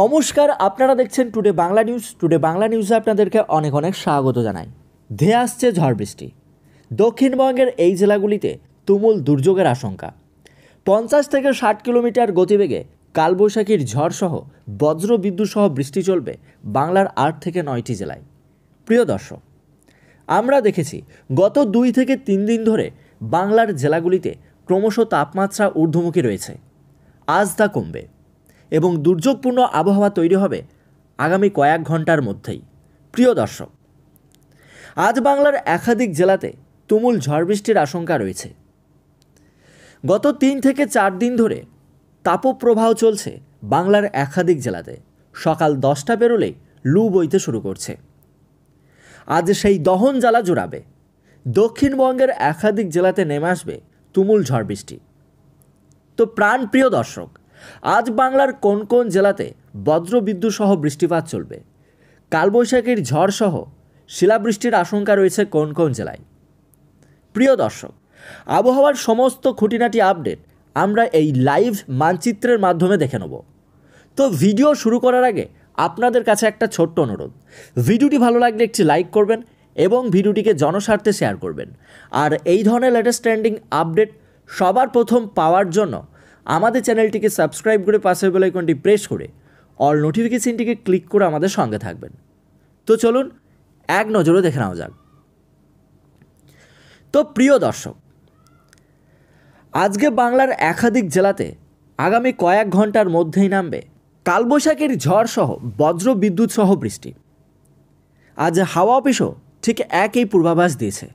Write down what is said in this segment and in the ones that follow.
নমস্কার আপনারা দেখছেন today Bangla news today Bangla নিউজে আপনাদেরকে অনেক অনেক স্বাগত জানাই ধেয়ে আসছে ঝড় বৃষ্টি দক্ষিণবঙ্গের এই জেলাগুলিতে তুমুল দুর্যোগের আশঙ্কা পঞ্চাশ থেকে ষাট কিলোমিটার গতিবেগে কালবৈশাখীর ঝড়সহ বজ্র বিদ্যুৎ সহ বৃষ্টি চলবে বাংলার আট থেকে নয়টি জেলায় প্রিয় দর্শক আমরা দেখেছি গত দুই থেকে তিন দিন ধরে বাংলার জেলাগুলিতে ক্রমশ তাপমাত্রা ঊর্ধ্বমুখী রয়েছে আজ তা কমবে এবং দুর্যোগপূর্ণ আবহাওয়া তৈরি হবে আগামী কয়েক ঘন্টার মধ্যেই প্রিয় দর্শক আজ বাংলার একাধিক জেলাতে তুমুল ঝড় বৃষ্টির আশঙ্কা রয়েছে গত তিন থেকে চার দিন ধরে তাপপ্রবাহ চলছে বাংলার একাধিক জেলাতে সকাল দশটা পেরোলেই লু বইতে শুরু করছে আজ সেই দহন জ্বালা জোড়াবে দক্ষিণবঙ্গের একাধিক জেলাতে নেমে আসবে তুমুল ঝড় বৃষ্টি তো প্রাণপ্রিয় দর্শক আজ বাংলার কোন কোন জেলাতে সহ বৃষ্টিপাত চলবে কালবৈশাখীর ঝড়সহ শিলাবৃষ্টির আশঙ্কা রয়েছে কোন কোন জেলায় প্রিয় দর্শক আবহাওয়ার সমস্ত খুঁটিনাটি আপডেট আমরা এই লাইভ মানচিত্রের মাধ্যমে দেখে নেব তো ভিডিও শুরু করার আগে আপনাদের কাছে একটা ছোট্ট অনুরোধ ভিডিওটি ভালো লাগলে একটি লাইক করবেন এবং ভিডিওটিকে জনস্বার্থে শেয়ার করবেন আর এই ধরনের লেটেস্ট ট্রেন্ডিং আপডেট সবার প্রথম পাওয়ার জন্য আমাদের চ্যানেলটিকে সাবস্ক্রাইব করে পাশের বেলাইকনটি প্রেস করে অল নোটিফিকেশনটিকে ক্লিক করে আমাদের সঙ্গে থাকবেন তো চলুন এক নজরও দেখে নেওয়া যাক তো প্রিয় দর্শক আজকে বাংলার একাধিক জেলাতে আগামী কয়েক ঘন্টার মধ্যেই নামবে কালবৈশাখীর ঝড়সহ বজ্র বিদ্যুৎ সহ বৃষ্টি আজ হাওয়া অফিসও ঠিক একই পূর্বাভাস দিয়েছে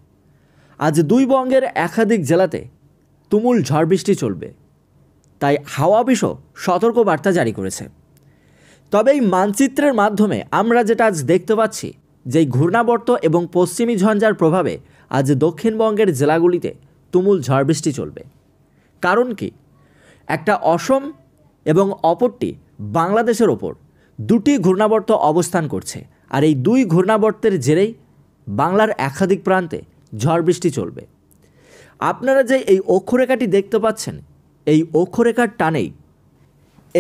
আজ দুই বঙ্গের একাধিক জেলাতে তুমুল ঝড় বৃষ্টি চলবে তাই হাওয়া অফিসও সতর্কবার্তা জারি করেছে তবে এই মানচিত্রের মাধ্যমে আমরা যেটা আজ দেখতে পাচ্ছি যে ঘূর্ণাবর্ত এবং পশ্চিমী ঝঞ্ঝার প্রভাবে আজ দক্ষিণবঙ্গের জেলাগুলিতে তুমুল ঝড় বৃষ্টি চলবে কারণ কি একটা অসম এবং অপরটি বাংলাদেশের ওপর দুটি ঘূর্ণাবর্ত অবস্থান করছে আর এই দুই ঘূর্ণাবর্তের জেরেই বাংলার একাধিক প্রান্তে ঝড় বৃষ্টি চলবে আপনারা যে এই অক্ষরেখাটি দেখতে পাচ্ছেন এই অক্ষরেখার টানেই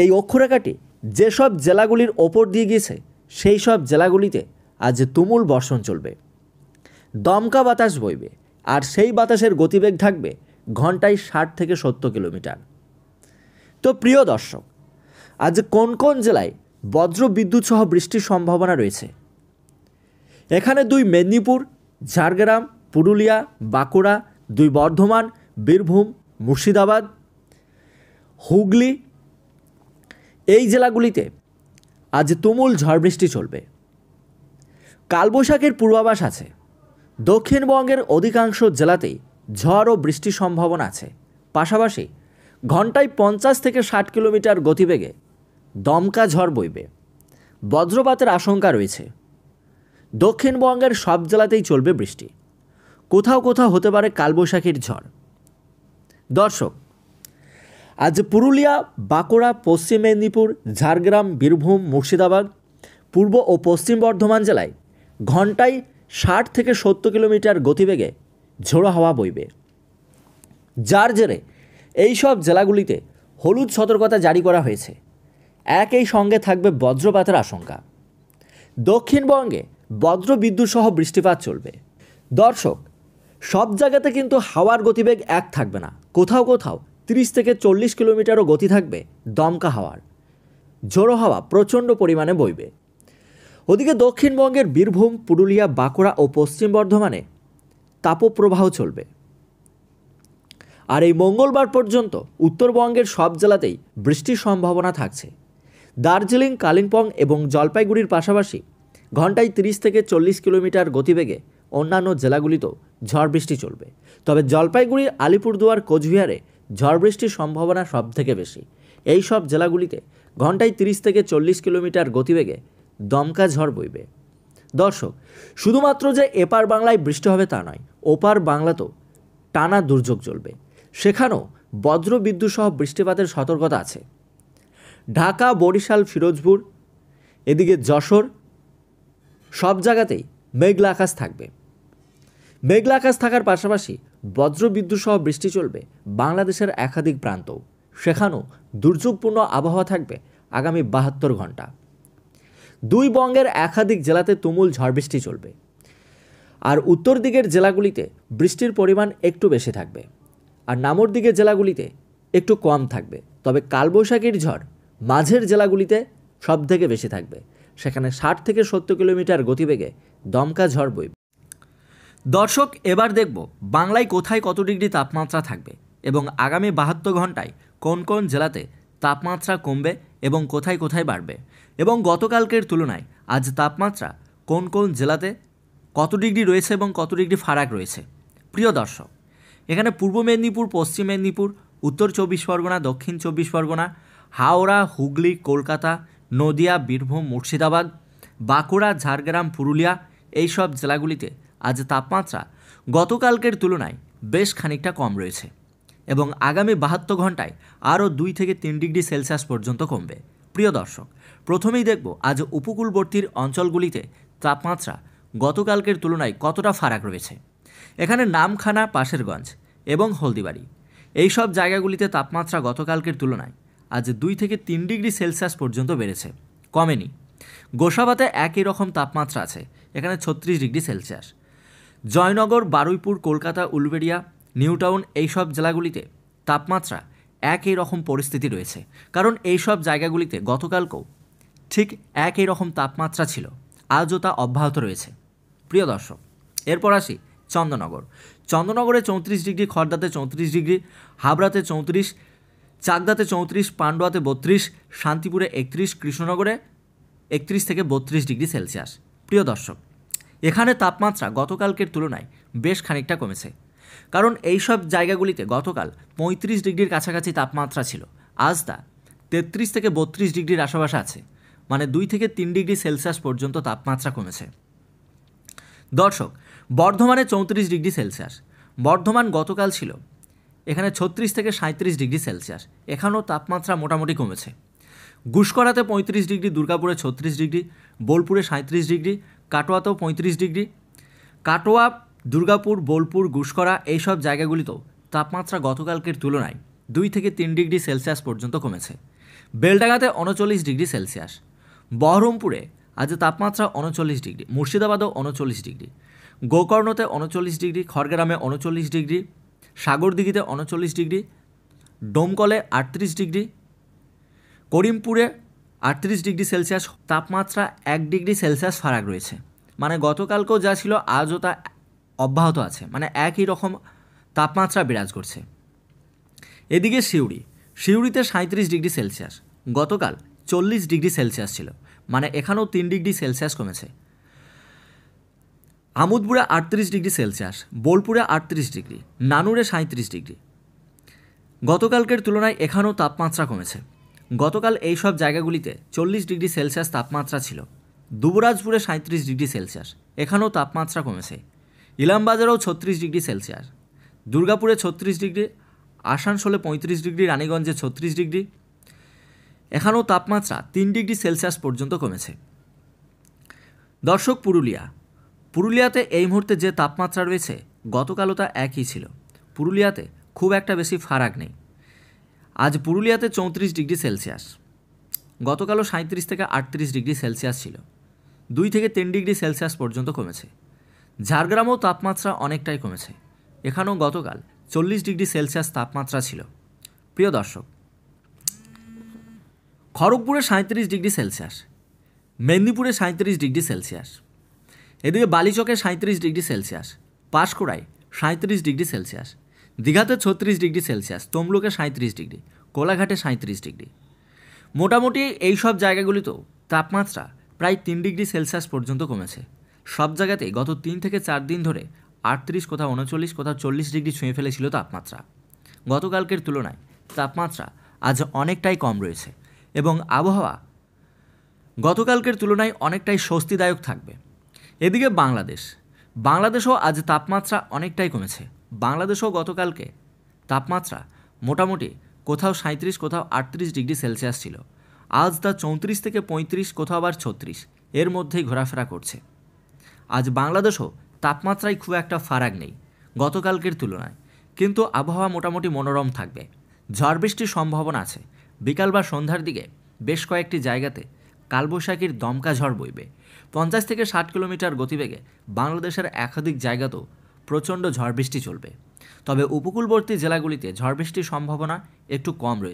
এই অক্ষরেখাটি যেসব জেলাগুলির ওপর দিয়ে গিয়েছে সেই সব জেলাগুলিতে আজ তুমুল বর্ষণ চলবে দমকা বাতাস বইবে আর সেই বাতাসের গতিবেগ থাকবে ঘন্টায় ষাট থেকে সত্তর কিলোমিটার তো প্রিয় দর্শক আজ কোন কোন জেলায় বজ্র বিদ্যুৎ সহ বৃষ্টির সম্ভাবনা রয়েছে এখানে দুই মেদিনীপুর ঝাড়গ্রাম পুরুলিয়া বাঁকুড়া দুই বর্ধমান বীরভূম মুর্শিদাবাদ হুগলি এই জেলাগুলিতে আজ তুমুল ঝড় বৃষ্টি চলবে কালবৈশাখের পূর্বাভাস আছে দক্ষিণবঙ্গের অধিকাংশ জেলাতেই ঝড় ও বৃষ্টির সম্ভাবনা আছে পাশাপাশি ঘন্টায় পঞ্চাশ থেকে ষাট কিলোমিটার গতিবেগে দমকা ঝড় বইবে বজ্রপাতের আশঙ্কা রয়েছে দক্ষিণবঙ্গের সব জেলাতেই চলবে বৃষ্টি কোথাও কোথাও হতে পারে কালবৈশাখীর ঝড় দর্শক আজ পুরুলিয়া বাঁকুড়া পশ্চিম মেদিনীপুর ঝাড়গ্রাম বীরভূম মুর্শিদাবাদ পূর্ব ও পশ্চিম বর্ধমান জেলায় ঘন্টায় ষাট থেকে সত্তর কিলোমিটার গতিবেগে ঝোড়ো হাওয়া বইবে যার জেরে এইসব জেলাগুলিতে হলুদ সতর্কতা জারি করা হয়েছে একই সঙ্গে থাকবে বজ্রপাতের আশঙ্কা দক্ষিণবঙ্গে বজ্র বিদ্যুৎ সহ বৃষ্টিপাত চলবে দর্শক সব জায়গাতে কিন্তু হাওয়ার গতিবেগ এক থাকবে না কোথাও কোথাও তিরিশ থেকে চল্লিশ কিলোমিটারও গতি থাকবে দমকা হাওয়ার ঝোড়ো হাওয়া প্রচণ্ড পরিমাণে বইবে ওদিকে দক্ষিণবঙ্গের বীরভূম পুরুলিয়া বাঁকুড়া ও পশ্চিম বর্ধমানে তাপপ্রবাহ চলবে আর এই মঙ্গলবার পর্যন্ত উত্তরবঙ্গের সব জেলাতেই বৃষ্টির সম্ভাবনা থাকছে দার্জিলিং কালিম্পং এবং জলপাইগুড়ির পাশাপাশি ঘন্টায় 30 থেকে চল্লিশ কিলোমিটার গতিবেগে অন্যান্য জেলাগুলিতেও ঝড় বৃষ্টি চলবে তবে জলপাইগুড়ির আলিপুরদুয়ার কোচবিহারে ঝড় বৃষ্টির সম্ভাবনা সবথেকে বেশি এই সব জেলাগুলিতে ঘন্টায় তিরিশ থেকে চল্লিশ কিলোমিটার গতিবেগে দমকা ঝড় বইবে দর্শক শুধুমাত্র যে এপার বাংলায় বৃষ্টি হবে তা নয় ওপার বাংলাতেও টানা দুর্যোগ চলবে সেখানেও বজ্র বিদ্যুৎ সহ বৃষ্টিপাতের সতর্কতা আছে ঢাকা বরিশাল ফিরোজপুর এদিকে যশোর সব জায়গাতেই মেঘলা আকাশ থাকবে মেঘলা আকাশ থাকার পাশাপাশি বজ্রবিদ্যুৎ সহ বৃষ্টি চলবে বাংলাদেশের একাধিক প্রান্ত সেখানেও দুর্যোগপূর্ণ আবহাওয়া থাকবে আগামী বাহাত্তর ঘন্টা দুই বঙ্গের একাধিক জেলাতে তুমুল ঝড় বৃষ্টি চলবে আর উত্তর দিকের জেলাগুলিতে বৃষ্টির পরিমাণ একটু বেশি থাকবে আর নামর দিকের জেলাগুলিতে একটু কম থাকবে তবে কালবৈশাখীর ঝড় মাঝের জেলাগুলিতে সব থেকে বেশি থাকবে সেখানে ষাট থেকে সত্তর কিলোমিটার গতিবেগে দমকা ঝড় বইবে দর্শক এবার দেখব বাংলায় কোথায় কত ডিগ্রি তাপমাত্রা থাকবে এবং আগামী বাহাত্তর ঘন্টায় কোন কোন জেলাতে তাপমাত্রা কমবে এবং কোথায় কোথায় বাড়বে এবং গতকালকের তুলনায় আজ তাপমাত্রা কোন কোন জেলাতে কত ডিগ্রি রয়েছে এবং কত ডিগ্রি ফারাক রয়েছে প্রিয় দর্শক এখানে পূর্ব মেদিনীপুর পশ্চিম মেদিনীপুর উত্তর চব্বিশ পরগনা দক্ষিণ চব্বিশ পরগনা হাওড়া হুগলি কলকাতা নদিয়া বীরভূম মুর্শিদাবাদ বাঁকুড়া ঝাড়গ্রাম পুরুলিয়া এইসব জেলাগুলিতে আজ তাপমাত্রা গতকালকের তুলনায় বেশ খানিকটা কম রয়েছে এবং আগামী বাহাত্তর ঘন্টায় আরও দুই থেকে তিন ডিগ্রি সেলসিয়াস পর্যন্ত কমবে প্রিয় দর্শক প্রথমেই দেখব আজ উপকূলবর্তীর অঞ্চলগুলিতে তাপমাত্রা গতকালকের তুলনায় কতটা ফারাক রয়েছে এখানে নামখানা পাশেরগঞ্জ এবং হলদিবাড়ি এই সব জায়গাগুলিতে তাপমাত্রা গতকালকের তুলনায় আজ দুই থেকে তিন ডিগ্রি সেলসিয়াস পর্যন্ত বেড়েছে কমেনি গোসাবাতে একই রকম তাপমাত্রা আছে এখানে ছত্রিশ ডিগ্রি সেলসিয়াস জয়নগর বারুইপুর কলকাতা উলবেড়িয়া নিউটাউন এইসব জেলাগুলিতে তাপমাত্রা একই রকম পরিস্থিতি রয়েছে কারণ এইসব জায়গাগুলিতে গতকালকেও ঠিক একই রকম তাপমাত্রা ছিল আজও তা অব্যাহত রয়েছে প্রিয় দর্শক এরপর আসি চন্দনগর চন্দনগরে চৌত্রিশ ডিগ্রি খড়দাতে চৌত্রিশ ডিগ্রি হাবড়াতে চৌত্রিশ চাকদাতে চৌত্রিশ পান্ডুয়াতে বত্রিশ শান্তিপুরে একত্রিশ কৃষ্ণনগরে একত্রিশ থেকে বত্রিশ ডিগ্রি সেলসিয়াস প্রিয় দর্শক এখানে তাপমাত্রা গতকালকের তুলনায় বেশ খানিকটা কমেছে কারণ এইসব জায়গাগুলিতে গতকাল পঁয়ত্রিশ ডিগ্রির কাছাকাছি তাপমাত্রা ছিল আজ তা তেত্রিশ থেকে বত্রিশ ডিগ্রির আশেপাশে আছে মানে দুই থেকে তিন ডিগ্রি সেলসিয়াস পর্যন্ত তাপমাত্রা কমেছে দর্শক বর্ধমানে চৌত্রিশ ডিগ্রি সেলসিয়াস বর্ধমান গতকাল ছিল এখানে ছত্রিশ থেকে সাঁত্রিশ ডিগ্রি সেলসিয়াস এখানেও তাপমাত্রা মোটামুটি কমেছে গুসকরাতে পঁয়ত্রিশ ডিগ্রি দুর্গাপুরে ছত্রিশ ডিগ্রি বোলপুরে সাঁত্রিশ ডিগ্রি কাটোয়াতেও পঁয়ত্রিশ ডিগ্রি কাটোয়া দুর্গাপুর বোলপুর গুসকরা এইসব জায়গাগুলিতেও তাপমাত্রা গতকালকের তুলনায় দুই থেকে তিন ডিগ্রি সেলসিয়াস পর্যন্ত কমেছে বেলডাঙ্গাতে উনচল্লিশ ডিগ্রি সেলসিয়াস বহরমপুরে আজ তাপমাত্রা উনচল্লিশ ডিগ্রি মুর্শিদাবাদেও উনচল্লিশ ডিগ্রি গোকর্ণতে উনচল্লিশ ডিগ্রি খড়গ্রামে উনচল্লিশ ডিগ্রি সাগরদিঘিতে উনচল্লিশ ডিগ্রি ডোমকলে আটত্রিশ ডিগ্রি করিমপুরে আটত্রিশ ডিগ্রি সেলসিয়াস তাপমাত্রা এক ডিগ্রি সেলসিয়াস ফারাক রয়েছে মানে গতকালকেও যা ছিল আজও তা অব্যাহত আছে মানে একই রকম তাপমাত্রা বিরাজ করছে এদিকে সিউড়ি সিউড়িতে সাঁত্রিশ ডিগ্রি সেলসিয়াস গতকাল চল্লিশ ডিগ্রি সেলসিয়াস ছিল মানে এখানেও তিন ডিগ্রি সেলসিয়াস কমেছে আমুদপুরে আটত্রিশ ডিগ্রি সেলসিয়াস বোলপুরে আটত্রিশ ডিগ্রি নানুরে সাঁত্রিশ ডিগ্রি গতকালকের তুলনায় এখানেও তাপমাত্রা কমেছে গতকাল এই সব জায়গাগুলিতে চল্লিশ ডিগ্রি সেলসিয়াস তাপমাত্রা ছিল দুবরাজপুরে সাঁত্রিশ ডিগ্রি সেলসিয়াস এখানেও তাপমাত্রা কমেছে ইলামবাজারেও ছত্রিশ ডিগ্রি সেলসিয়াস দুর্গাপুরে ছত্রিশ ডিগ্রি আসানসোলে পঁয়ত্রিশ ডিগ্রি রানীগঞ্জে ছত্রিশ ডিগ্রি এখানেও তাপমাত্রা তিন ডিগ্রি সেলসিয়াস পর্যন্ত কমেছে দর্শক পুরুলিয়া পুরুলিয়াতে এই মুহূর্তে যে তাপমাত্রা রয়েছে গতকালও তা একই ছিল পুরুলিয়াতে খুব একটা বেশি ফারাক নেই আজ পুরুলিয়াতে চৌত্রিশ ডিগ্রি সেলসিয়াস গতকালও সাঁত্রিশ থেকে আটত্রিশ ডিগ্রি সেলসিয়াস ছিল দুই থেকে তিন ডিগ্রি সেলসিয়াস পর্যন্ত কমেছে ঝাড়গ্রামেও তাপমাত্রা অনেকটাই কমেছে এখানেও গতকাল চল্লিশ ডিগ্রি সেলসিয়াস তাপমাত্রা ছিল প্রিয় দর্শক খড়গপুরে সাঁত্রিশ ডিগ্রি সেলসিয়াস মেদিনীপুরে সাঁত্রিশ ডিগ্রি সেলসিয়াস এদিকে বালিচকে সাঁত্রিশ ডিগ্রি সেলসিয়াস পাঁশকুড়ায় সাঁত্রিশ ডিগ্রি সেলসিয়াস দীঘাতে ছত্রিশ ডিগ্রি সেলসিয়াস তমলুকে সাঁত্রিশ ডিগ্রি কোলাঘাটে সাঁত্রিশ ডিগ্রি মোটামুটি এই সব জায়গাগুলিতেও তাপমাত্রা প্রায় তিন ডিগ্রি সেলসিয়াস পর্যন্ত কমেছে সব জায়গাতেই গত তিন থেকে চার দিন ধরে আটত্রিশ কোথাও উনচল্লিশ কোথাও চল্লিশ ডিগ্রি ছুঁয়ে ফেলেছিল তাপমাত্রা গতকালকের তুলনায় তাপমাত্রা আজ অনেকটাই কম রয়েছে এবং আবহাওয়া গতকালকের তুলনায় অনেকটাই স্বস্তিদায়ক থাকবে এদিকে বাংলাদেশ বাংলাদেশও আজ তাপমাত্রা অনেকটাই কমেছে বাংলাদেশেও গতকালকে তাপমাত্রা মোটামুটি কোথাও সাঁত্রিশ কোথাও আটত্রিশ ডিগ্রি সেলসিয়াস ছিল আজ তা চৌত্রিশ থেকে পঁয়ত্রিশ কোথাও আবার ছত্রিশ এর মধ্যেই ঘোরাফেরা করছে আজ বাংলাদেশও তাপমাত্রায় খুব একটা ফারাক নেই গতকালকের তুলনায় কিন্তু আবহাওয়া মোটামুটি মনোরম থাকবে ঝড় বৃষ্টির সম্ভাবনা আছে বিকাল বা সন্ধ্যার দিকে বেশ কয়েকটি জায়গাতে কালবৈশাখীর দমকা ঝড় বইবে পঞ্চাশ থেকে ষাট কিলোমিটার গতিবেগে বাংলাদেশের একাধিক জায়গাতেও প্রচণ্ড ঝড় বৃষ্টি চলবে তবে উপকূলবর্তী জেলাগুলিতে ঝড় বৃষ্টির সম্ভাবনা একটু কম রয়েছে